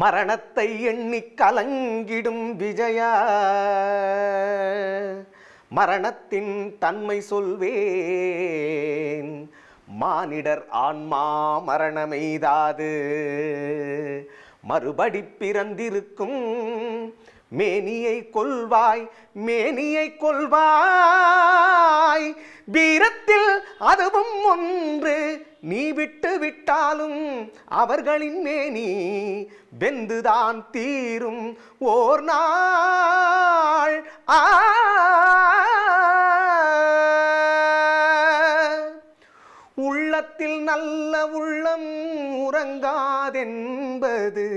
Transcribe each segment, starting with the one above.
மரணத்தை எண்ணி கலங்கிடும் விஜயா மரணத்தின் தன்மை சொல்வேன் மானிடர் ஆன்மா மரணமெய்தாது மறுபடி பிறந்திருக்கும் மேனியை கொள்வாய் மேனியை கொள்வாய் வீரத்தில் அதுவும் ஒன்று நீ விட்டு விட்டாலும் அவர்களின் மேனி வெந்துதான் தீரும் ஓர் நாள் உள்ளத்தில் நல்ல உள்ளம் உறங்காதென்பது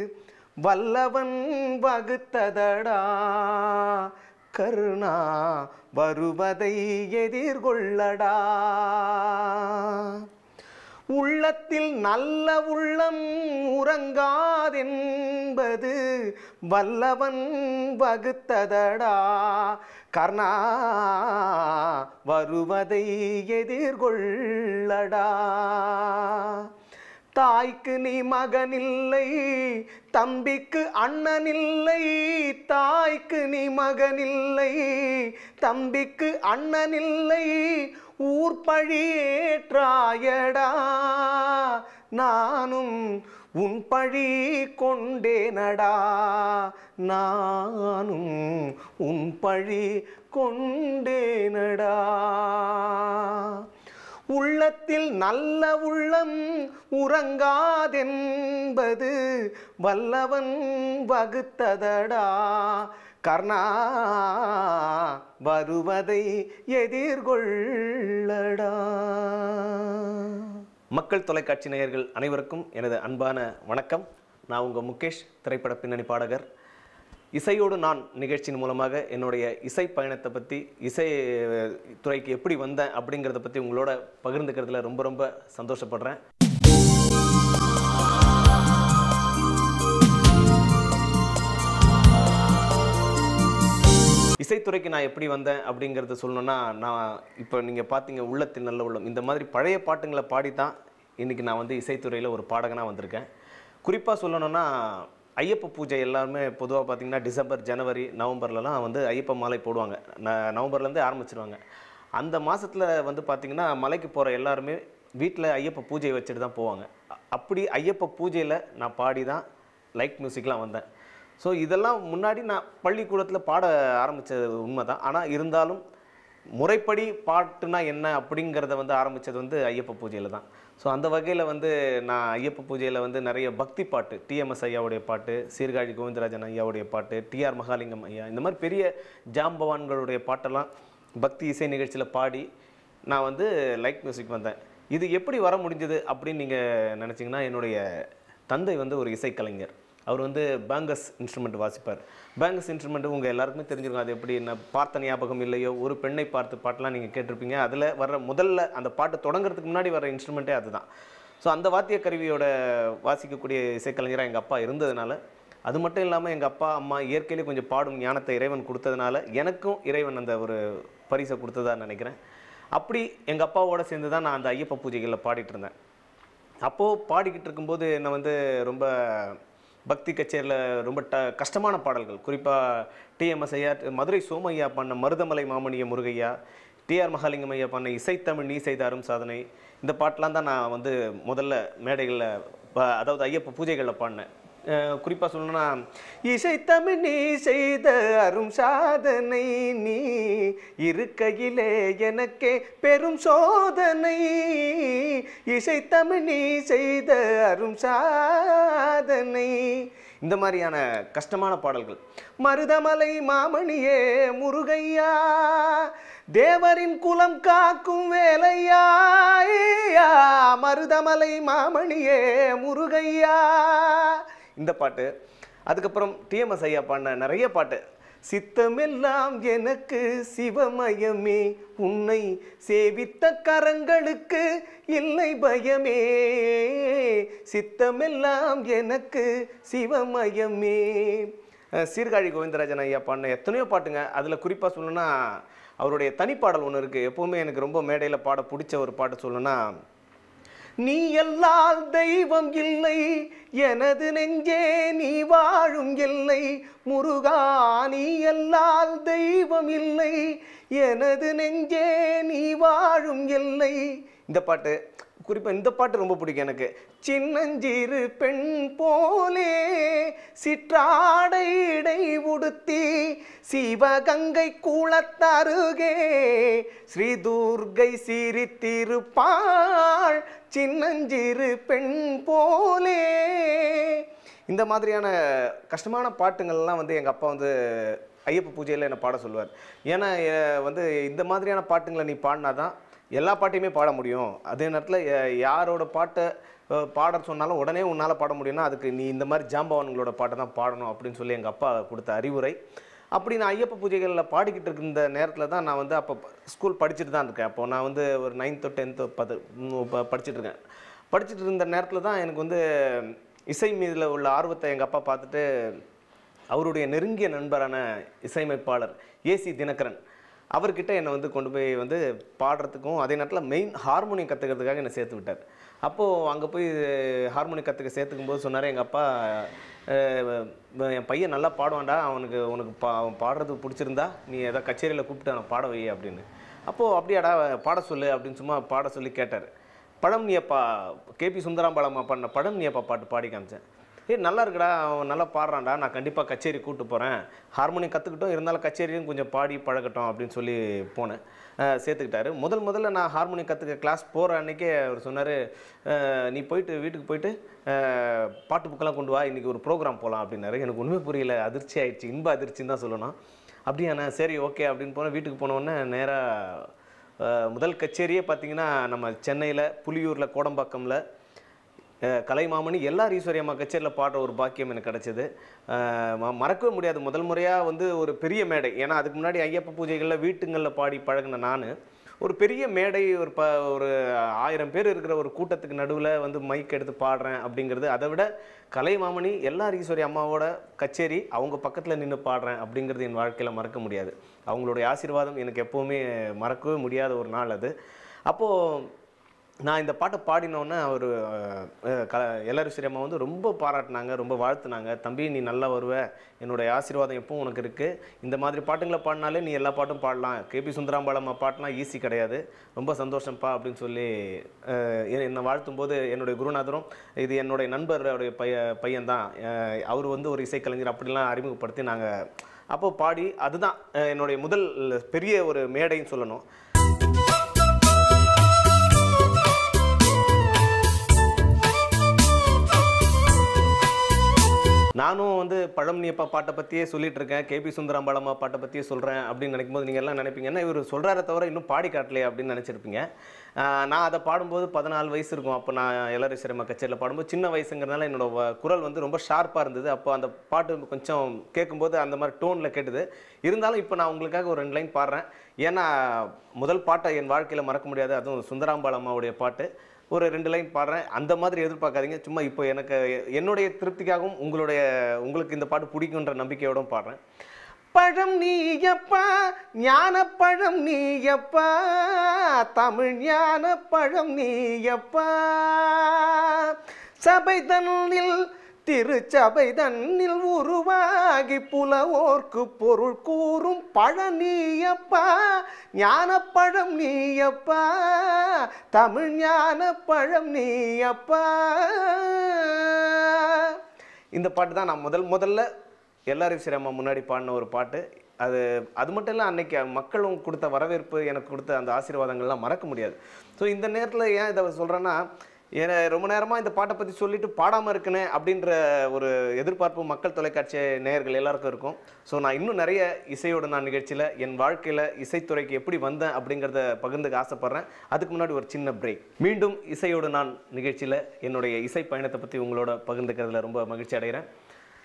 வல்லவன் வகுத்ததடா கருணா வருவதை எதிர்கொள்ளடா உள்ளத்தில் நல்ல உள்ளம் உறங்காதென்பது வல்லவன் வகுத்ததடா கர்ணா வருவதை எதிர்கொள்ளடா தாய்க்கு நீ மகனில்லை தம்பிக்கு அண்ணன் இல்லை தாய்க்கு நீ மகனில்லை தம்பிக்கு அண்ணன் இல்லை ஊர் ஏற்றாயடா நானும் உன் பழி கொண்டேனடா நானும் உன் பழி கொண்டேனடா உள்ளத்தில் நல்ல உள்ளம் உறங்காதென்பது வல்லவன் வகுத்ததடா கர்ணா வருவதை எதிர்கொள்ளடா மக்கள் தொலைக்காட்சி நேயர்கள் அனைவருக்கும் எனது அன்பான வணக்கம் நான் உங்கள் முகேஷ் திரைப்பட பின்னணி பாடகர் இசையோடு நான் நிகழ்ச்சியின் மூலமாக என்னுடைய இசை பயணத்தை பற்றி இசை துறைக்கு எப்படி வந்தேன் அப்படிங்கிறத பற்றி உங்களோட பகிர்ந்துக்கிறதுல ரொம்ப ரொம்ப சந்தோஷப்படுறேன் இசைத்துறைக்கு நான் எப்படி வந்தேன் அப்படிங்கிறத சொல்லணும்னா நான் இப்போ நீங்கள் பார்த்தீங்க உள்ளத்தில் நல்ல உள்ளம் இந்த மாதிரி பழைய பாட்டுங்களை பாடி தான் இன்றைக்கி நான் வந்து இசைத்துறையில் ஒரு பாடகனாக வந்திருக்கேன் குறிப்பாக சொல்லணும்னா ஐயப்ப பூஜை எல்லாருமே பொதுவாக பார்த்திங்கன்னா டிசம்பர் ஜனவரி நவம்பர்லலாம் வந்து ஐயப்ப மாலை போடுவாங்க ந நவம்பர்லேருந்தே ஆரம்பிச்சிருவாங்க அந்த மாதத்தில் வந்து பார்த்திங்கன்னா மலைக்கு போகிற எல்லாருமே வீட்டில் ஐயப்ப பூஜையை வச்சுட்டு தான் போவாங்க அப்படி ஐயப்ப பூஜையில் நான் பாடி தான் லைட் மியூசிக்லாம் வந்தேன் ஸோ இதெல்லாம் முன்னாடி நான் பள்ளிக்கூடத்தில் பாட ஆரம்பித்தது உண்மை தான் ஆனால் இருந்தாலும் முறைப்படி பாட்டுனா என்ன அப்படிங்கிறத வந்து ஆரம்பித்தது வந்து ஐயப்ப பூஜையில் தான் ஸோ அந்த வகையில் வந்து நான் ஐயப்ப பூஜையில் வந்து நிறைய பக்தி பாட்டு டிஎம்எஸ் ஐயாவுடைய பாட்டு சீர்காழி கோவிந்தராஜன் ஐயாவுடைய பாட்டு டிஆர் மகாலிங்கம் ஐயா இந்த மாதிரி பெரிய ஜாம்பவான்களுடைய பாட்டெல்லாம் பக்தி இசை நிகழ்ச்சியில் பாடி நான் வந்து லைட் மியூசிக் வந்தேன் இது எப்படி வர முடிஞ்சது அப்படின்னு நீங்கள் நினச்சிங்கன்னா என்னுடைய தந்தை வந்து ஒரு இசைக்கலைஞர் அவர் வந்து பேங்கஸ் இன்ஸ்ட்ருமெண்ட் வாசிப்பார் பேங்கஸ் இன்ஸ்ட்ருமெண்ட் உங்கள் எல்லாருக்குமே தெரிஞ்சிருக்கும் அது எப்படி என்ன பார்த்த ஞாபகம் இல்லையோ ஒரு பெண்ணை பார்த்து பாட்டெலாம் நீங்கள் கேட்டிருப்பீங்க அதில் வர்ற முதல்ல அந்த பாட்டு தொடங்குறதுக்கு முன்னாடி வர இன்ஸ்ட்ருமெண்ட்டே அதுதான் ஸோ அந்த வாத்திய கருவியோட வாசிக்கக்கூடிய இசைக்கலைஞராக எங்கள் அப்பா இருந்ததுனால அது மட்டும் இல்லாமல் எங்கள் அப்பா அம்மா இயற்கையிலே கொஞ்சம் பாடும் ஞானத்தை இறைவன் கொடுத்ததுனால எனக்கும் இறைவன் அந்த ஒரு பரிசை கொடுத்ததாக நினைக்கிறேன் அப்படி எங்கள் அப்பாவோடு சேர்ந்து தான் நான் அந்த ஐயப்ப பூஜைகளில் பாடிட்டு இருந்தேன் அப்போது பாடிக்கிட்டு இருக்கும்போது என்னை வந்து ரொம்ப பக்தி கச்சேரியில் ரொம்ப ட கஷ்டமான பாடல்கள் குறிப்பாக டிஎம்எஸ் ஐயா மதுரை சோமையா பண்ண மருதமலை மாமணிய முருகையா டிஆர் மகாலிங்கம் ஐயா பண்ண இசைத்தமிழ் நீ செய்தாரும் சாதனை இந்த பாட்டெலாம் தான் நான் வந்து முதல்ல மேடைகளில் அதாவது ஐயப்ப பூஜைகளில் பாடினேன் குறிப்பாக சொல்லணும்னா இசை தமிழ் நீ செய்த அரும் சாதனை நீ இருக்கையிலே எனக்கே பெரும் சோதனை இசை தமிழ் நீ செய்த அரும் சாதனை இந்த மாதிரியான கஷ்டமான பாடல்கள் மருதமலை மாமணியே முருகையா தேவரின் குலம் காக்கும் வேலையா மருதமலை மாமணியே முருகையா இந்த பாட்டு அதுக்கப்புறம் டிஎம்எஸ் ஐயா பாடின நிறைய பாட்டு சித்தமெல்லாம் எனக்கு சிவமயமே உன்னை சேவித்த கரங்களுக்கு இல்லை பயமே சித்தமெல்லாம் எனக்கு சிவமயமே சீர்காழி கோவிந்தராஜன் ஐயா பாடின எத்தனையோ பாட்டுங்க அதில் குறிப்பாக சொல்லணும்னா அவருடைய தனிப்பாடல் ஒன்று இருக்குது எப்போவுமே எனக்கு ரொம்ப மேடையில் பாட பிடிச்ச ஒரு பாட்டு சொல்லணும்னா நீ எல்லால் தெய்வம் இல்லை எனது நெஞ்சே நீ வாழும் இல்லை முருகா நீ எல்லால் தெய்வம் இல்லை எனது நெஞ்சே நீ வாழும் இல்லை இந்த பாட்டு குறிப்பாக இந்த பாட்டு ரொம்ப பிடிக்கும் எனக்கு சின்னஞ்சிறு பெண் போலே சிற்றாடை இடை உடுத்தி சிவகங்கை ஸ்ரீ ஸ்ரீதுர்கை சிரித்திருப்பாள் சின்னஞ்சிறு பெண் போலே இந்த மாதிரியான கஷ்டமான பாட்டுங்கள்லாம் வந்து எங்கள் அப்பா வந்து ஐயப்ப பூஜையில் என்னை பாட சொல்லுவார் ஏன்னா வந்து இந்த மாதிரியான பாட்டுங்களை நீ பாடினா தான் எல்லா பாட்டையுமே பாட முடியும் அதே நேரத்தில் யாரோட பாட்டை பாட சொன்னாலும் உடனே உன்னால் பாட முடியும்னா அதுக்கு நீ இந்த மாதிரி ஜாம்பவான்களோட பாட்டை தான் பாடணும் அப்படின்னு சொல்லி எங்கள் அப்பா கொடுத்த அறிவுரை அப்படி நான் ஐயப்ப பூஜைகளில் பாடிக்கிட்டு இருக்கிற நேரத்தில் தான் நான் வந்து அப்போ ஸ்கூல் படிச்சுட்டு தான் இருக்கேன் அப்போது நான் வந்து ஒரு நைன்த்து டென்த்து பத்து படிச்சுட்டு இருக்கேன் படிச்சுட்டு இருந்த நேரத்தில் தான் எனக்கு வந்து இசை மீதில் உள்ள ஆர்வத்தை எங்கள் அப்பா பார்த்துட்டு அவருடைய நெருங்கிய நண்பரான இசையமைப்பாளர் ஏசி தினகரன் அவர்கிட்ட என்னை வந்து கொண்டு போய் வந்து பாடுறதுக்கும் அதே நேரத்தில் மெயின் ஹார்மோனியம் கற்றுக்கிறதுக்காக என்னை சேர்த்து விட்டார் அப்போது அங்கே போய் ஹார்மோனியம் கற்றுக்க சேர்த்துக்கும் போது சொன்னார் எங்கள் அப்பா என் பையன் நல்லா பாடுவான்டா அவனுக்கு உனக்கு பா அவன் பாடுறது பிடிச்சிருந்தா நீ ஏதாவது கச்சேரியில் கூப்பிட்டு அவனை பாட வை அப்படின்னு அப்போது அப்படியாடா பாட சொல்லு அப்படின்னு சும்மா பாட சொல்லி கேட்டார் பழம் நீ அப்பா கேபி சுந்தராம்பாளம்மா பண்ண படம் நீ அப்பா பாட்டு பாடி காமிச்சேன் ஏ நல்லா இருக்குடா அவன் நல்லா பாடுறான்டா நான் கண்டிப்பாக கச்சேரி கூப்பிட்டு போகிறேன் ஹார்மோனியம் கற்றுக்கிட்டோம் இருந்தாலும் கச்சேரியும் கொஞ்சம் பாடி பழகட்டும் அப்படின்னு சொல்லி போனேன் சேர்த்துக்கிட்டாரு முதல் முதல்ல நான் ஹார்மோனியம் கற்றுக்க கிளாஸ் போகிற அன்றைக்கே அவர் சொன்னார் நீ போயிட்டு வீட்டுக்கு போயிட்டு பாட்டு புக்கெல்லாம் கொண்டு வா இன்றைக்கி ஒரு ப்ரோக்ராம் போகலாம் அப்படின்னாரு எனக்கு ஒன்றுமே புரியல அதிர்ச்சி ஆயிடுச்சு இன்ப அதிர்ச்சின்னு தான் சொல்லணும் அப்படியாண்ணா சரி ஓகே அப்படின்னு போனேன் வீட்டுக்கு போனோடனே நேராக முதல் கச்சேரியே பார்த்தீங்கன்னா நம்ம சென்னையில் புலியூரில் கோடம்பாக்கமில் கலைமாமணி எல்லார் ஈஸ்வரியம்மா கச்சேரியில் பாடுற ஒரு பாக்கியம் எனக்கு கிடச்சிது மறக்கவே முடியாது முதல் முறையாக வந்து ஒரு பெரிய மேடை ஏன்னா அதுக்கு முன்னாடி ஐயப்ப பூஜைகளில் வீட்டுங்களில் பாடி பழகின நான் ஒரு பெரிய மேடை ஒரு ப ஒரு ஆயிரம் பேர் இருக்கிற ஒரு கூட்டத்துக்கு நடுவில் வந்து மைக் எடுத்து பாடுறேன் அப்படிங்கிறது அதை விட மாமணி எல்லா ஈஸ்வரி அம்மாவோட கச்சேரி அவங்க பக்கத்தில் நின்று பாடுறேன் அப்படிங்கிறது என் வாழ்க்கையில் மறக்க முடியாது அவங்களுடைய ஆசீர்வாதம் எனக்கு எப்போவுமே மறக்கவே முடியாத ஒரு நாள் அது அப்போது நான் இந்த பாட்டை பாடினோன்னே அவர் க எல்லாரும் சிரியம்மா வந்து ரொம்ப பாராட்டினாங்க ரொம்ப வாழ்த்துனாங்க தம்பி நீ நல்லா வருவ என்னுடைய ஆசீர்வாதம் எப்பவும் உனக்கு இருக்குது இந்த மாதிரி பாட்டுங்களை பாடினாலே நீ எல்லா பாட்டும் பாடலாம் கேபி சுந்தராம்பாலம்மா பாட்டெலாம் ஈஸி கிடையாது ரொம்ப சந்தோஷம்ப்பா அப்படின்னு சொல்லி என்னை வாழ்த்தும் போது என்னுடைய குருநாதரும் இது என்னுடைய நண்பருடைய பைய பையன்தான் அவர் வந்து ஒரு இசைக்கலைஞர் அப்படிலாம் அறிமுகப்படுத்தி நாங்கள் அப்போது பாடி அதுதான் என்னுடைய முதல் பெரிய ஒரு மேடைன்னு சொல்லணும் நானும் வந்து பழம்னியப்பா பாட்டை பற்றியே சொல்லிட்டு இருக்கேன் கேபி சுந்தராம்பாளம்மா பாட்டை பற்றியே சொல்கிறேன் அப்படின்னு நினைக்கும் போது நீங்கள் எல்லாம் நினைப்பீங்கன்னா இவர் சொல்கிறார தவிர இன்னும் பாடி காட்டலையே அப்படின்னு நினச்சிருப்பீங்க நான் அதை பாடும்போது பதினாலு வயசு இருக்கும் அப்போ நான் எல்லாரும் சிரம கச்சேரியில் பாடும்போது சின்ன வயசுங்கிறதுனால என்னோட குரல் வந்து ரொம்ப ஷார்ப்பாக இருந்தது அப்போ அந்த பாட்டு கொஞ்சம் கேட்கும்போது அந்த மாதிரி டோனில் கேட்டுது இருந்தாலும் இப்போ நான் உங்களுக்காக ஒரு ரெண்டு லைன் பாடுறேன் ஏன்னா முதல் பாட்டை என் வாழ்க்கையில் மறக்க முடியாது அதுவும் சுந்தராம்பாளம்மாவுடைய பாட்டு ஒரு ரெண்டு லைன் பாடுறேன் அந்த மாதிரி எதிர்பார்க்காதீங்க சும்மா இப்போ எனக்கு என்னுடைய திருப்திக்காகவும் உங்களுடைய உங்களுக்கு இந்த பாட்டு பிடிக்குன்ற நம்பிக்கையோடும் பாடுறேன் பழம் நீயப்பா ஞான பழம் நீயப்பா தமிழ் ஞான பழம் நீயப்பா சபை தன்னில் திருச்சபை தன்னில் உருவாகி புலவோர்க்கு பொருள் கூறும் பழனியப்பா ஞானப்பழம் நீயப்பா தமிழ் ஞான பழம் நீயப்பா இந்த பாட்டு தான் நான் முதல் முதல்ல எல்லாரும் சிரமம் முன்னாடி பாடின ஒரு பாட்டு அது அது மட்டும் இல்லை அன்னைக்கு மக்களும் கொடுத்த வரவேற்பு எனக்கு கொடுத்த அந்த ஆசீர்வாதங்கள்லாம் மறக்க முடியாது ஸோ இந்த நேரத்தில் ஏன் இதை சொல்கிறேன்னா ஏன்னா ரொம்ப நேரமாக இந்த பாட்டை பற்றி சொல்லிட்டு பாடாமல் இருக்கனே அப்படின்ற ஒரு எதிர்பார்ப்பு மக்கள் தொலைக்காட்சி நேயர்கள் எல்லாருக்கும் இருக்கும் ஸோ நான் இன்னும் நிறைய இசையோட நான் நிகழ்ச்சியில் என் வாழ்க்கையில் இசைத்துறைக்கு எப்படி வந்தேன் அப்படிங்கிறத பகிர்ந்துக்க ஆசைப்பட்றேன் அதுக்கு முன்னாடி ஒரு சின்ன பிரேக் மீண்டும் இசையோடு நான் நிகழ்ச்சியில் என்னுடைய இசை பயணத்தை பற்றி உங்களோட பகிர்ந்துக்கிறதுல ரொம்ப மகிழ்ச்சி அடைகிறேன்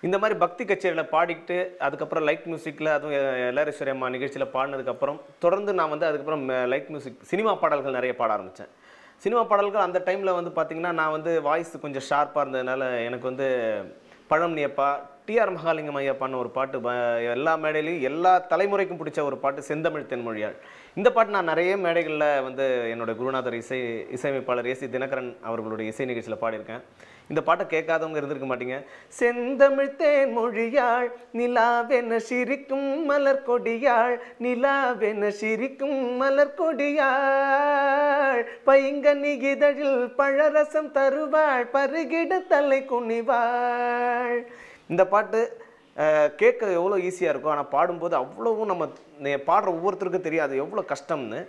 இந்த மாதிரி பக்தி கச்சேரியில் பாடிக்கிட்டு அதுக்கப்புறம் லைட் மியூசிக்கில் அதுவும் எல்லரேஸ்வரி அம்மா நிகழ்ச்சியில் பாடினதுக்கப்புறம் தொடர்ந்து நான் வந்து அதுக்கப்புறம் லைட் மியூசிக் சினிமா பாடல்கள் நிறைய பாட ஆரம்பித்தேன் சினிமா பாடல்கள் அந்த டைமில் வந்து பார்த்திங்கன்னா நான் வந்து வாய்ஸ் கொஞ்சம் ஷார்ப்பாக இருந்ததுனால எனக்கு வந்து பழம் நியப்பா டிஆர் மகாலிங்கம் ஐயப்பான்னு ஒரு பாட்டு எல்லா மேடையிலையும் எல்லா தலைமுறைக்கும் பிடிச்ச ஒரு பாட்டு செந்தமிழ் தென்மொழியால் இந்த பாட்டு நான் நிறைய மேடைகளில் வந்து என்னோடய குருநாதர் இசை இசையமைப்பாளர் ஏசி தினகரன் அவர்களுடைய இசை நிகழ்ச்சியில் பாடியிருக்கேன் இந்த பாட்டை கேட்காதவங்க இருந்திருக்க மாட்டீங்க செந்தமிழ் தேன் மொழியாள் நிலாவென சிரிக்கும் மலர் கொடியாள் நிலாவென சிரிக்கும் மலர் கொடியாள் பைங்க நிகிதழில் பழரசம் தருவாள் பருகிட தலை குனிவாள் இந்த பாட்டு கேட்க எவ்வளோ ஈஸியாக இருக்கும் ஆனால் பாடும்போது அவ்வளவும் நம்ம பாடுற ஒவ்வொருத்தருக்கும் தெரியாது எவ்வளோ கஷ்டம்னு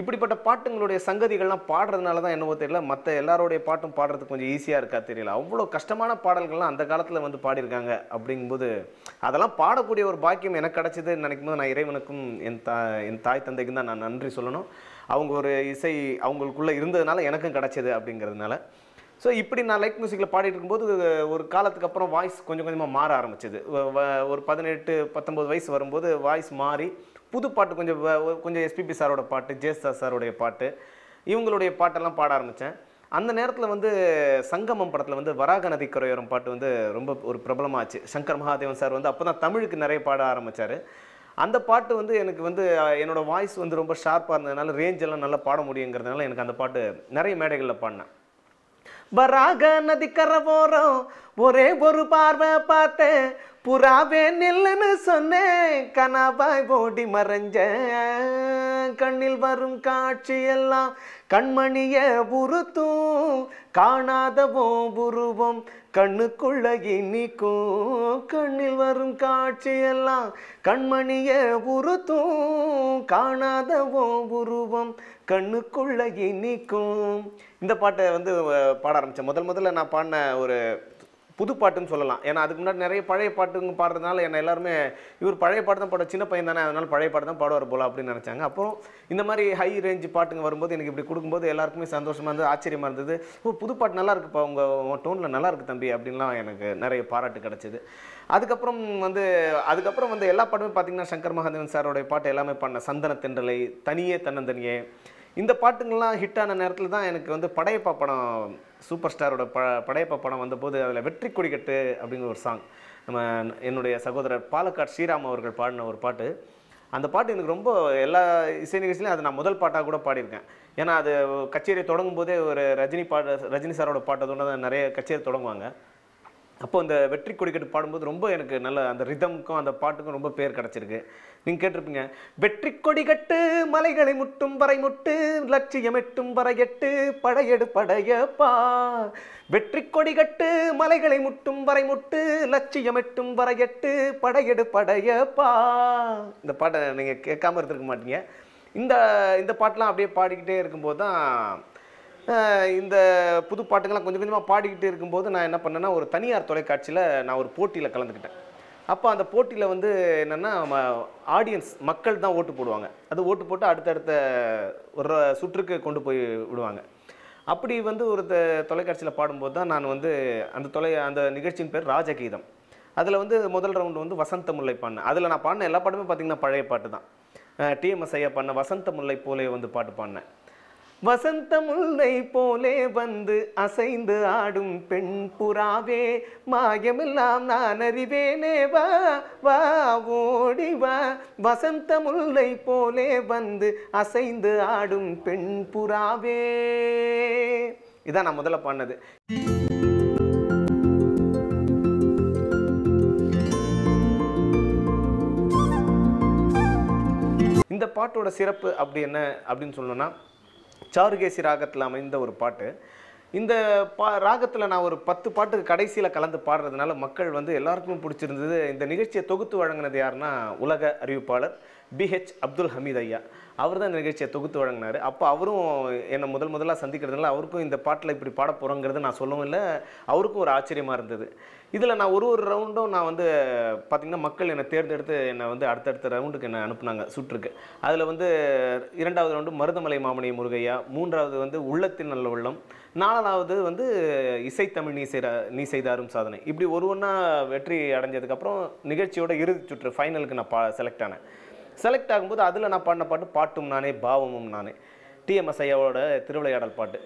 இப்படிப்பட்ட பாட்டுங்களுடைய சங்கதிகள்லாம் பாடுறதுனால தான் என்னவோ தெரியல மற்ற எல்லாருடைய பாட்டும் பாடுறதுக்கு கொஞ்சம் ஈஸியாக இருக்கா தெரியல அவ்வளோ கஷ்டமான பாடல்கள்லாம் அந்த காலத்தில் வந்து பாடியிருக்காங்க அப்படிங்கும்போது அதெல்லாம் பாடக்கூடிய ஒரு பாக்கியம் எனக்கு கிடச்சிதுன்னு நினைக்கும் போது நான் இறைவனுக்கும் என் தா என் தாய் தந்தைக்கும் தான் நான் நன்றி சொல்லணும் அவங்க ஒரு இசை அவங்களுக்குள்ளே இருந்ததுனால எனக்கும் கிடச்சிது அப்படிங்கிறதுனால ஸோ இப்படி நான் லைட் மியூசிக்கில் பாடிட்டு இருக்கும்போது ஒரு காலத்துக்கு அப்புறம் வாய்ஸ் கொஞ்சம் கொஞ்சமாக மாற ஆரம்பிச்சது ஒரு பதினெட்டு பத்தொம்பது வயசு வரும்போது வாய்ஸ் மாறி புது பாட்டு கொஞ்சம் கொஞ்சம் எஸ்பிபி சாரோட பாட்டு ஜேஸ்தா சாரோடைய பாட்டு இவங்களுடைய பாட்டெல்லாம் பாட ஆரம்பித்தேன் அந்த நேரத்தில் வந்து சங்கமம் படத்தில் வந்து வராக நதி கரையோரம் பாட்டு வந்து ரொம்ப ஒரு பிரபலமாச்சு சங்கர் மகாதேவன் சார் வந்து அப்போ தான் தமிழுக்கு நிறைய பாட ஆரம்பித்தார் அந்த பாட்டு வந்து எனக்கு வந்து என்னோடய வாய்ஸ் வந்து ரொம்ப ஷார்ப்பாக இருந்ததுனால ரேஞ்செல்லாம் நல்லா பாட முடியுங்கிறதுனால எனக்கு அந்த பாட்டு நிறைய மேடைகளில் பாடினேன் வராக நதி கரவோரம் ஒரே ஒரு பார்வை பார்த்தேன் புறாவே நில்லுன்னு சொன்னேன் கனாபாய் ஓடி மறைஞ்சேன் கண்ணில் வரும் காட்சி எல்லாம் கண்மணிய உருத்தும் காணாதவோ புருவம் கண்ணுக்குள்ள இனிக்கும் கண்ணில் வரும் காட்சி எல்லாம் கண்மணிய உருத்தும் காணாதவோ புருவம் கண்ணுக்குள்ள இனிக்கும் இந்த பாட்டை வந்து பாட ஆரம்பித்தேன் முதல் முதல்ல நான் பாடின ஒரு புது பாட்டுன்னு சொல்லலாம் ஏன்னா அதுக்கு முன்னாடி நிறைய பழைய பாட்டுங்க பாடுறதுனால என்ன எல்லாருமே இவர் பழைய பாட்டு தான் பாட சின்ன பையன் தானே அதனால் பழைய பாட்டு தான் பாடுவார் போல அப்படின்னு நினச்சாங்க அப்புறம் இந்த மாதிரி ஹை ரேஞ்ச் பாட்டுங்க வரும்போது எனக்கு இப்படி கொடுக்கும்போது எல்லாருக்குமே சந்தோஷமாக இருந்தது ஆச்சரியமாக இருந்தது ஓ புது பாட்டு நல்லா இருக்குப்பா உங்கள் டோனில் நல்லா இருக்குது தம்பி அப்படின்லாம் எனக்கு நிறைய பாராட்டு கிடச்சிது அதுக்கப்புறம் வந்து அதுக்கப்புறம் வந்து எல்லா பாட்டுமே பார்த்தீங்கன்னா சங்கர் மகாதேவன் சாரோடைய பாட்டு எல்லாமே பண்ண சந்தன தென்றலை தனியே தன்னந்தனியே இந்த பாட்டுங்கள்லாம் ஹிட் ஆன நேரத்தில் தான் எனக்கு வந்து படையப்பா படம் சூப்பர் ஸ்டாரோட ப படையப்பா படம் வந்தபோது அதில் வெற்றி கொடிக்கட்டு அப்படிங்கிற ஒரு சாங் நம்ம என்னுடைய சகோதரர் பாலக்காட் ஸ்ரீராம் அவர்கள் பாடின ஒரு பாட்டு அந்த பாட்டு எனக்கு ரொம்ப எல்லா இசை நிகழ்ச்சியிலையும் அது நான் முதல் பாட்டாக கூட பாடியிருக்கேன் ஏன்னா அது கச்சேரியை தொடங்கும் போதே ஒரு ரஜினி பாட்டு ரஜினி சாரோட பாட்டை தான் நிறைய கச்சேரி தொடங்குவாங்க அப்போ அந்த வெற்றி கொடிக்கட்டு பாடும்போது ரொம்ப எனக்கு நல்ல அந்த ரிதமுக்கும் அந்த பாட்டுக்கும் ரொம்ப பேர் கிடச்சிருக்கு நீங்கள் கேட்டிருப்பீங்க வெற்றி கொடிகட்டு மலைகளை முட்டும் வரை முட்டு லட்சியம் எட்டும் வரை எட்டு படையெடு படையப்பா வெற்றி கொடிகட்டு மலைகளை முட்டும் வரை முட்டு லட்சியம் எட்டும் வரை எட்டு படையெடு படையப்பா இந்த பாட்டை நீங்கள் கேட்காம இருந்திருக்க மாட்டீங்க இந்த இந்த பாட்டெலாம் அப்படியே பாடிக்கிட்டே இருக்கும்போது தான் இந்த புது பாட்டுங்கள்லாம் கொஞ்சம் கொஞ்சமாக பாடிக்கிட்டு இருக்கும்போது நான் என்ன பண்ணேன்னா ஒரு தனியார் தொலைக்காட்சியில் நான் ஒரு போட்டியில் கலந்துக்கிட்டேன் அப்போ அந்த போட்டியில் வந்து என்னென்னா ஆடியன்ஸ் மக்கள் தான் ஓட்டு போடுவாங்க அது ஓட்டு போட்டு அடுத்தடுத்த ஒரு சுற்றுக்கு கொண்டு போய் விடுவாங்க அப்படி வந்து ஒரு தொலைக்காட்சியில் பாடும்போது தான் நான் வந்து அந்த தொலை அந்த நிகழ்ச்சியின் பேர் ராஜகீதம் அதில் வந்து முதல் ரவுண்டு வந்து வசந்த முல்லை பாடின அதில் நான் பாடின எல்லா பாட்டுமே பார்த்திங்கன்னா பழைய பாட்டு தான் டிஎம்எஸ் ஐயா பாடின வசந்த முல்லை போலே வந்து பாட்டு பாடினேன் வசந்த முல்லை போலே வந்து அசைந்து ஆடும் பெண் புறாவே மாயமெல்லாம் நான் அறிவேனே வா வா ஓடி வா வசந்த முல்லை போலே வந்து அசைந்து ஆடும் பெண் புறாவே இதான் நான் முதல்ல பண்ணது இந்த பாட்டோட சிறப்பு அப்படி என்ன அப்படின்னு சொல்லணும்னா சாருகேசி ராகத்தில் அமைந்த ஒரு பாட்டு இந்த பா ராகத்தில் நான் ஒரு பத்து பாட்டுக்கு கடைசியில் கலந்து பாடுறதுனால மக்கள் வந்து எல்லாருக்குமே பிடிச்சிருந்தது இந்த நிகழ்ச்சியை தொகுத்து வழங்கினது யாருன்னா உலக அறிவிப்பாளர் பிஹெச் அப்துல் ஹமீத் ஐயா அவர் தான் இந்த நிகழ்ச்சியை தொகுத்து வழங்கினார் அப்போ அவரும் என்னை முதல் முதலாக சந்திக்கிறதுனால அவருக்கும் இந்த பாட்டில் இப்படி பாட போகிறோங்கிறது நான் சொல்லவும் இல்லை அவருக்கும் ஒரு ஆச்சரியமாக இருந்தது இதில் நான் ஒரு ஒரு ரவுண்டும் நான் வந்து பார்த்திங்கன்னா மக்கள் என்னை தேர்ந்தெடுத்து என்னை வந்து அடுத்தடுத்த ரவுண்டுக்கு என்னை அனுப்புனாங்க சுற்றுக்கு அதில் வந்து இரண்டாவது ரவுண்டு மருதமலை மாமணி முருகையா மூன்றாவது வந்து உள்ளத்தின் நல்ல உள்ளம் நாலாவது வந்து இசைத்தமிழ் நீ செய்த நீ செய்தாரும் சாதனை இப்படி ஒரு ஒன்றா வெற்றி அடைஞ்சதுக்கப்புறம் நிகழ்ச்சியோட இறுதி சுற்று ஃபைனலுக்கு நான் பா செலக்ட் ஆனேன் செலக்ட் ஆகும்போது அதில் நான் பாடின பாட்டு பாட்டும் நானே பாவமும் நானே டிஎம்எஸ்ஐயாவோட ஐயாவோட திருவிளையாடல் பாட்டு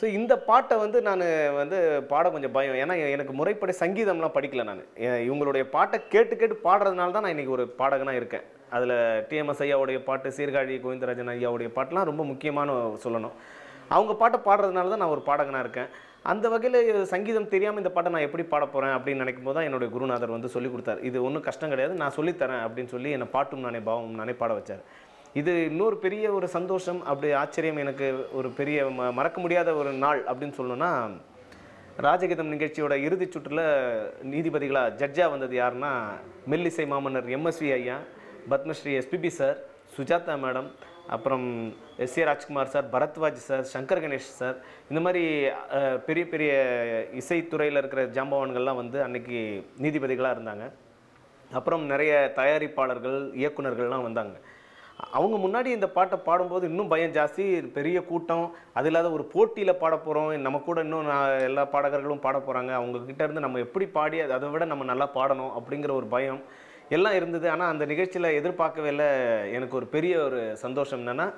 ஸோ இந்த பாட்டை வந்து நான் வந்து பாட கொஞ்சம் பயம் ஏன்னா எனக்கு முறைப்படி சங்கீதம்லாம் படிக்கல நான் இவங்களுடைய பாட்டை கேட்டு கேட்டு பாடுறதுனால தான் நான் இன்றைக்கி ஒரு பாடகனாக இருக்கேன் அதில் டிஎம்எஸ் ஐயாவுடைய பாட்டு சீர்காழி கோவிந்தராஜன் ஐயாவுடைய பாட்டெலாம் ரொம்ப முக்கியமான சொல்லணும் அவங்க பாட்டை பாடுறதுனால தான் நான் ஒரு பாடகனாக இருக்கேன் அந்த வகையில் சங்கீதம் தெரியாமல் இந்த பாட்டை நான் எப்படி பாட போகிறேன் அப்படின்னு நினைக்கும் போது தான் என்னுடைய குருநாதர் வந்து சொல்லிக் கொடுத்தாரு இது ஒன்றும் கஷ்டம் கிடையாது நான் சொல்லித்தரேன் அப்படின்னு சொல்லி என்னை பாட்டும் நானே பாவம் நானே பாட வச்சார் இது இன்னொரு பெரிய ஒரு சந்தோஷம் அப்படி ஆச்சரியம் எனக்கு ஒரு பெரிய ம மறக்க முடியாத ஒரு நாள் அப்படின்னு சொல்லணும்னா ராஜகீதம் நிகழ்ச்சியோட இறுதிச் சுற்றுல நீதிபதிகளாக ஜட்ஜாக வந்தது யாருன்னா மெல்லிசை மாமன்னர் எம்எஸ்வி ஐயா Padmashri SPB sir Sujatha madam அப்புறம் S A Rajkumar sir Bharadwaj sir Shankar Ganesh sir இந்த மாதிரி பெரிய பெரிய இசைத்துறையில் இருக்கிற ஜாம்பவான்கள்லாம் வந்து அன்றைக்கி நீதிபதிகளாக இருந்தாங்க அப்புறம் நிறைய தயாரிப்பாளர்கள் இயக்குநர்கள்லாம் வந்தாங்க அவங்க முன்னாடி இந்த பாட்டை பாடும்போது இன்னும் பயம் ஜாஸ்தி பெரிய கூட்டம் அது இல்லாத ஒரு போட்டியில் பாட போகிறோம் நம்ம கூட இன்னும் எல்லா பாடகர்களும் பாட போகிறாங்க அவங்கக்கிட்ட இருந்து நம்ம எப்படி பாடி அதை விட நம்ம நல்லா பாடணும் அப்படிங்கிற ஒரு பயம் எல்லாம் இருந்தது ஆனால் அந்த நிகழ்ச்சியில் எதிர்பார்க்கவே இல்லை எனக்கு ஒரு பெரிய ஒரு சந்தோஷம் என்னென்னா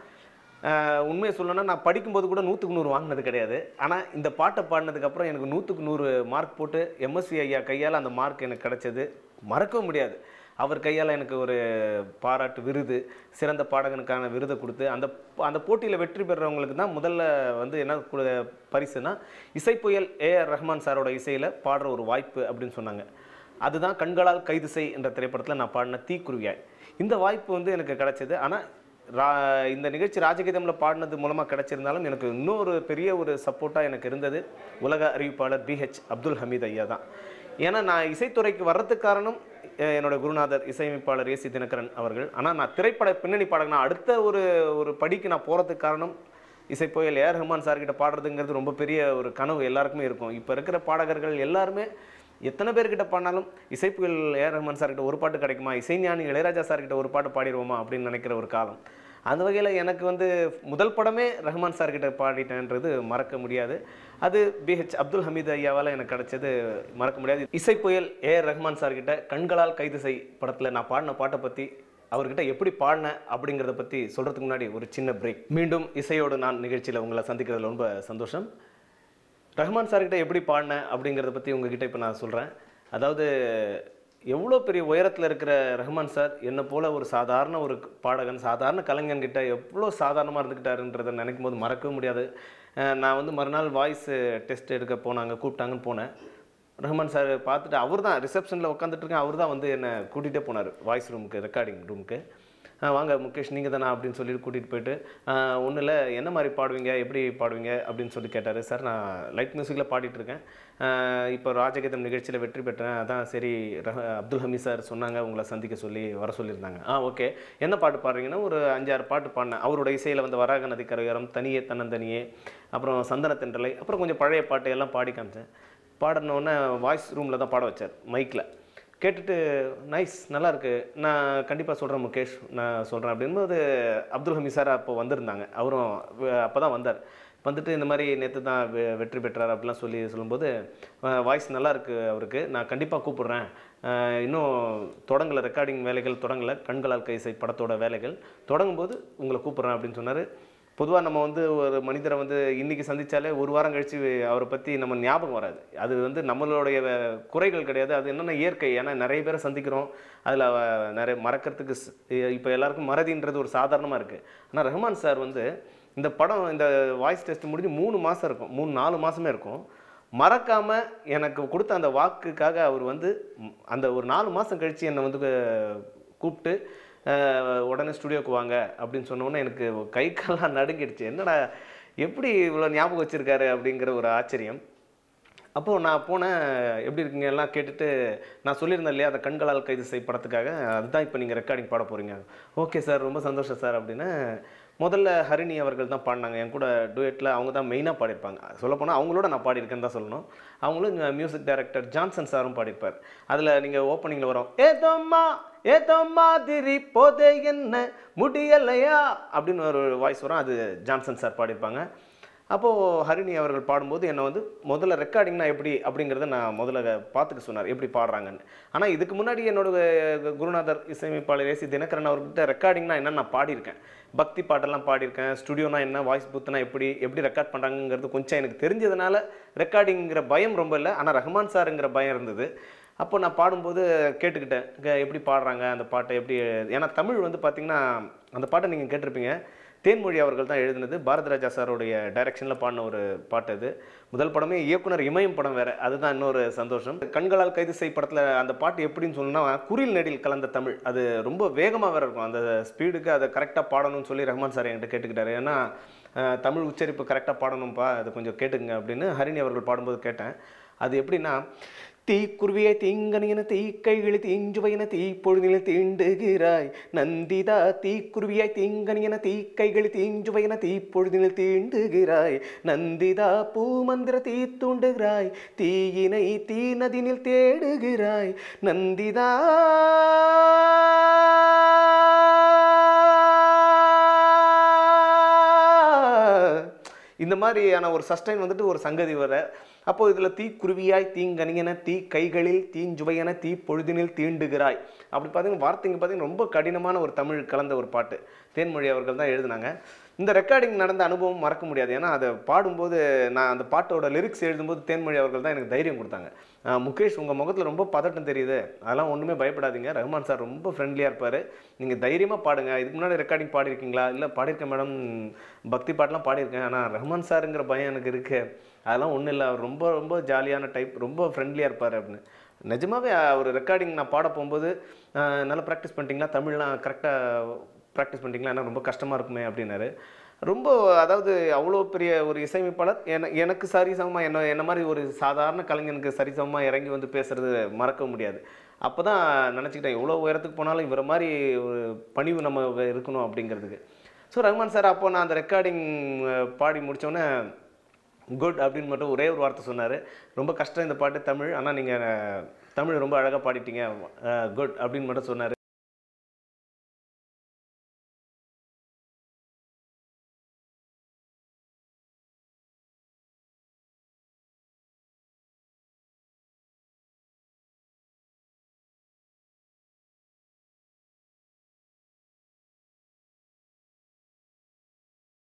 உண்மையை சொல்லணும்னா நான் படிக்கும்போது கூட நூற்றுக்கு நூறு வாங்கினது கிடையாது ஆனால் இந்த பாட்டை பாடினதுக்கப்புறம் எனக்கு நூற்றுக்கு நூறு மார்க் போட்டு எம்எஸ்சி ஐயா கையால் அந்த மார்க் எனக்கு கிடச்சது மறக்கவும் முடியாது அவர் கையால் எனக்கு ஒரு பாராட்டு விருது சிறந்த பாடகனுக்கான விருதை கொடுத்து அந்த அந்த போட்டியில் வெற்றி பெறவங்களுக்கு தான் முதல்ல வந்து என்ன பரிசுனா இசைப்புயல் ஏஆர் ரஹ்மான் சாரோட இசையில் பாடுற ஒரு வாய்ப்பு அப்படின்னு சொன்னாங்க அதுதான் கண்களால் கைது செய் என்ற திரைப்படத்தில் நான் பாடின தீக்குருவியாய் இந்த வாய்ப்பு வந்து எனக்கு கிடைச்சது ஆனால் ரா இந்த நிகழ்ச்சி ராஜகீதமில் பாடினது மூலமாக கிடச்சிருந்தாலும் எனக்கு இன்னொரு பெரிய ஒரு சப்போர்ட்டாக எனக்கு இருந்தது உலக அறிவிப்பாளர் பிஹெச் அப்துல் ஹமீத் ஐயா தான் ஏன்னா நான் இசைத்துறைக்கு வர்றதுக்கு காரணம் என்னோட குருநாதர் இசையமைப்பாளர் ஏசி தினகரன் அவர்கள் ஆனால் நான் திரைப்பட பின்னணி பாடகனா அடுத்த ஒரு ஒரு படிக்கு நான் போகிறதுக்கு காரணம் இசைப்புயல் ஏஆர் ரஹ்மான் சார்கிட்ட பாடுறதுங்கிறது ரொம்ப பெரிய ஒரு கனவு எல்லாருக்குமே இருக்கும் இப்போ இருக்கிற பாடகர்கள் எல்லாருமே எத்தனை பேர்கிட்ட பாடினாலும் இசை புயல் ஏஆர் ரஹ்மான் சார்கிட்ட ஒரு பாட்டு கிடைக்குமா இசைஞானி இளையராஜா சார்கிட்ட ஒரு பாட்டு பாடிடுவோமா அப்படின்னு நினைக்கிற ஒரு காலம் அந்த வகையில் எனக்கு வந்து முதல் படமே ரஹ்மான் சார்கிட்ட பாடிட்டேன்றது மறக்க முடியாது அது பிஹெச் அப்துல் ஹமீத் ஐயாவால் எனக்கு கிடச்சது மறக்க முடியாது இசை புயல் ஏ ரஹ்மான் சார்கிட்ட கண்களால் கைது செய் படத்தில் நான் பாடின பாட்டை பற்றி அவர்கிட்ட எப்படி பாடின அப்படிங்கிறத பற்றி சொல்கிறதுக்கு முன்னாடி ஒரு சின்ன பிரேக் மீண்டும் இசையோடு நான் நிகழ்ச்சியில் உங்களை சந்திக்கிறதுல ரொம்ப சந்தோஷம் ரஹ்மான் சார்கிட்ட எப்படி பாடின அப்படிங்கிறத பற்றி உங்ககிட்ட இப்போ நான் சொல்கிறேன் அதாவது எவ்வளோ பெரிய உயரத்தில் இருக்கிற ரஹ்மான் சார் என்னை போல் ஒரு சாதாரண ஒரு பாடகன் சாதாரண கலைஞன்கிட்ட எவ்வளோ சாதாரணமாக இருந்துக்கிட்டாருன்றதை நினைக்கும் போது மறக்கவே முடியாது நான் வந்து மறுநாள் வாய்ஸ் டெஸ்ட் எடுக்க போனாங்க கூப்பிட்டாங்கன்னு போனேன் ரஹ்மான் சார் பார்த்துட்டு அவர் தான் ரிசப்ஷனில் உட்காந்துட்ருக்கேன் அவர் தான் வந்து என்னை கூட்டிகிட்டே போனார் வாய்ஸ் ரூமுக்கு ரெக்கார்டிங் ரூமுக்கு வாங்க முகேஷ் நீங்கள் தானா அப்படின்னு சொல்லி கூட்டிகிட்டு போயிட்டு ஒன்றும் இல்லை என்ன மாதிரி பாடுவீங்க எப்படி பாடுவீங்க அப்படின்னு சொல்லி கேட்டார் சார் நான் லைட் மியூசிக்கில் பாடிட்டுருக்கேன் இப்போ ராஜகீதம் நிகழ்ச்சியில் வெற்றி பெற்றேன் அதான் சரி அப்துல் ஹமீத் சார் சொன்னாங்க உங்களை சந்திக்க சொல்லி வர சொல்லியிருந்தாங்க ஆ ஓகே என்ன பாட்டு பாடுறீங்கன்னா ஒரு அஞ்சாறு பாட்டு பாடினேன் அவரோட இசையில் வந்து வராக நதி கரையோரம் தனியே தன்னந்தனியே அப்புறம் சந்தன அப்புறம் கொஞ்சம் பழைய பாட்டு எல்லாம் பாடி காமிச்சேன் பாடினோன்னே வாய்ஸ் ரூமில் தான் பாட வச்சார் மைக்கில் கேட்டுட்டு நைஸ் நல்லா இருக்குது நான் கண்டிப்பாக சொல்கிறேன் முகேஷ் நான் சொல்கிறேன் அப்படின்போது அப்துல் ஹமீ சார் அப்போ வந்திருந்தாங்க அவரும் அப்போ தான் வந்தார் வந்துட்டு இந்த மாதிரி நேற்று தான் வெ வெற்றி பெற்றார் அப்படிலாம் சொல்லி சொல்லும்போது வாய்ஸ் நல்லா அவருக்கு நான் கண்டிப்பாக கூப்பிட்றேன் இன்னும் தொடங்கலை ரெக்கார்டிங் வேலைகள் தொடங்கலை கண்களால் கைசை படத்தோட வேலைகள் தொடங்கும்போது உங்களை கூப்பிட்றேன் அப்படின்னு சொன்னார் பொதுவாக நம்ம வந்து ஒரு மனிதரை வந்து இன்றைக்கி சந்தித்தாலே ஒரு வாரம் கழித்து அவரை பற்றி நம்ம ஞாபகம் வராது அது வந்து நம்மளுடைய குறைகள் கிடையாது அது என்னென்ன இயற்கை ஏன்னா நிறைய பேரை சந்திக்கிறோம் அதில் நிறைய மறக்கிறதுக்கு இப்போ எல்லாருக்கும் மறதின்றது ஒரு சாதாரணமாக இருக்குது ஆனால் ரஹ்மான் சார் வந்து இந்த படம் இந்த வாய்ஸ் டெஸ்ட் முடிஞ்சு மூணு மாதம் இருக்கும் மூணு நாலு மாதமே இருக்கும் மறக்காமல் எனக்கு கொடுத்த அந்த வாக்குக்காக அவர் வந்து அந்த ஒரு நாலு மாதம் கழித்து என்னை வந்து கூப்பிட்டு உடனே ஸ்டுடியோக்கு வாங்க அப்படின்னு சொன்னோன்னே எனக்கு கை கால்லாம் நடுங்கிடுச்சு என்னடா எப்படி இவ்வளோ ஞாபகம் வச்சுருக்காரு அப்படிங்கிற ஒரு ஆச்சரியம் அப்போது நான் போனேன் எப்படி இருக்குங்க எல்லாம் கேட்டுட்டு நான் சொல்லியிருந்தேன் இல்லையா அந்த கண்களால் கைது செய் படத்துக்காக அதுதான் இப்போ நீங்கள் ரெக்கார்டிங் பாட போகிறீங்க ஓகே சார் ரொம்ப சந்தோஷம் சார் அப்படின்னு முதல்ல ஹரிணி அவர்கள் தான் பாடினாங்க என் கூட டூயட்டில் அவங்க தான் மெயினாக பாடியிருப்பாங்க சொல்லப்போனால் அவங்களோட நான் பாடியிருக்கேன்னு தான் சொல்லணும் அவங்களும் மியூசிக் டைரக்டர் ஜான்சன் சாரும் பாடியிருப்பார் அதில் நீங்கள் ஓப்பனிங்கில் வரும் ஏதோம்மா ஏதோ மாதிரி போதே என்ன முடியலையா அப்படின்னு ஒரு வாய்ஸ் வரும் அது ஜான்சன் சார் பாடியிருப்பாங்க அப்போது ஹரிணி அவர்கள் பாடும்போது என்னை வந்து முதல்ல ரெக்கார்டிங்னா எப்படி அப்படிங்கிறத நான் முதல்ல பார்த்துக்க சொன்னார் எப்படி பாடுறாங்கன்னு ஆனால் இதுக்கு முன்னாடி என்னோட குருநாதர் இசையமைப்பாளர் ஏசி தினகரன் அவர்கிட்ட ரெக்கார்டிங்னா என்னன்னு நான் பாடியிருக்கேன் பக்தி பாட்டெல்லாம் பாடியிருக்கேன் ஸ்டுடியோனா என்ன வாய்ஸ் புத்துனா எப்படி எப்படி ரெக்கார்ட் பண்ணுறாங்கிறது கொஞ்சம் எனக்கு தெரிஞ்சதுனால ரெக்கார்டிங்கிற பயம் ரொம்ப இல்லை ஆனால் ரஹ்மான் சாருங்கிற பயம் இருந்தது அப்போ நான் பாடும்போது கேட்டுக்கிட்டேன் எப்படி பாடுறாங்க அந்த பாட்டை எப்படி ஏன்னா தமிழ் வந்து பார்த்திங்கன்னா அந்த பாட்டை நீங்கள் கேட்டிருப்பீங்க தேன்மொழி அவர்கள் தான் எழுதினது பாரதராஜா சாருடைய டைரக்ஷனில் பாடின ஒரு பாட்டு அது முதல் படமே இயக்குனர் இமயம் படம் வேறு அதுதான் இன்னொரு சந்தோஷம் கண்களால் கைது செய் படத்தில் அந்த பாட்டு எப்படின்னு சொன்னால் குரில் நெடில் கலந்த தமிழ் அது ரொம்ப வேகமாக வேறு இருக்கும் அந்த ஸ்பீடுக்கு அதை கரெக்டாக பாடணும்னு சொல்லி ரஹ்மான் சார் என்கிட்ட கேட்டுக்கிட்டாரு ஏன்னா தமிழ் உச்சரிப்பு கரெக்டாக பாடணும்ப்பா அதை கொஞ்சம் கேட்டுங்க அப்படின்னு ஹரிணி அவர்கள் பாடும்போது கேட்டேன் அது எப்படின்னா தீக்குருவியை தீங்கனின தீக்கைகளை தீஞ்சுவையின தீப்பொழுதின தீண்டுகிறாய் நந்திதா தீக்குருவியாய் தீங்கனின தீக்கைகளை தீஞ்சுவையின தீப்பொழுதினில் தீண்டுகிறாய் நந்திதா பூ மந்திர தீ தூண்டுகிறாய் தீயினை தீ நதினில் தேடுகிறாய் நந்திதா இந்த மாதிரியான ஒரு சஸ்டைன் வந்துட்டு ஒரு சங்கதி வர அப்போது இதில் தீக்குருவியாய் தீங்கனியன தீ கைகளில் தீஞ்சுவையன தீ பொழுதினில் தீண்டுகிறாய் அப்படி பார்த்தீங்கன்னா வார்த்தைங்க பார்த்தீங்கன்னா ரொம்ப கடினமான ஒரு தமிழ் கலந்த ஒரு பாட்டு தேன்மொழி அவர்கள் தான் எழுதினாங்க இந்த ரெக்கார்டிங் நடந்த அனுபவம் மறக்க முடியாது ஏன்னா அதை பாடும்போது நான் அந்த பாட்டோட லிரிக்ஸ் எழுதும்போது தேன்மொழி அவர்கள் தான் எனக்கு தைரியம் கொடுத்தாங்க முகேஷ் உங்கள் முகத்தில் ரொம்ப பதட்டம் தெரியுது அதெல்லாம் ஒன்றுமே பயப்படாதீங்க ரஹ்மான் சார் ரொம்ப ஃப்ரெண்ட்லியாக இருப்பார் நீங்கள் தைரியமாக பாடுங்க இதுக்கு முன்னாடி ரெக்கார்டிங் பாடியிருக்கீங்களா இல்லை பாடியிருக்கேன் மேடம் பக்தி பாட்டெலாம் பாடியிருக்கேன் ஆனால் ரஹ்மான் சாருங்கிற பயம் எனக்கு இருக்குது அதெல்லாம் ஒன்றும் இல்லை அவர் ரொம்ப ரொம்ப ஜாலியான டைப் ரொம்ப ஃப்ரெண்ட்லியாக இருப்பார் அப்படின்னு நிஜமாகவே அவர் ரெக்கார்டிங் நான் பாட போகும்போது நல்லா ப்ராக்டிஸ் பண்ணிட்டீங்களா தமிழ்லாம் கரெக்டாக ப்ராக்டிஸ் பண்ணிட்டீங்களா ரொம்ப கஷ்டமாக இருக்குமே அப்படின்னாரு ரொம்ப அதாவது அவ்வளோ பெரிய ஒரு இசையமைப்பாளர் என எனக்கு சரிசமமாக என்ன என்ன மாதிரி ஒரு சாதாரண கலைஞனுக்கு சரிசமமாக இறங்கி வந்து பேசுகிறது மறக்க முடியாது அப்போ தான் நினச்சிக்கிட்டேன் எவ்வளோ உயரத்துக்கு போனாலும் இவரை மாதிரி ஒரு பணிவு நம்ம இருக்கணும் அப்படிங்கிறதுக்கு ஸோ ரஹ்மான் சார் அப்போ நான் அந்த ரெக்கார்டிங் பாடி முடித்தோன்னே குட் அப்படின்னு மட்டும் ஒரே ஒரு வார்த்தை சொன்னார் ரொம்ப கஷ்டம் இந்த பாட்டு தமிழ் ஆனால் நீங்கள் தமிழ் ரொம்ப அழகாக பாடிட்டீங்க குட் அப்படின்னு மட்டும் சொன்னார்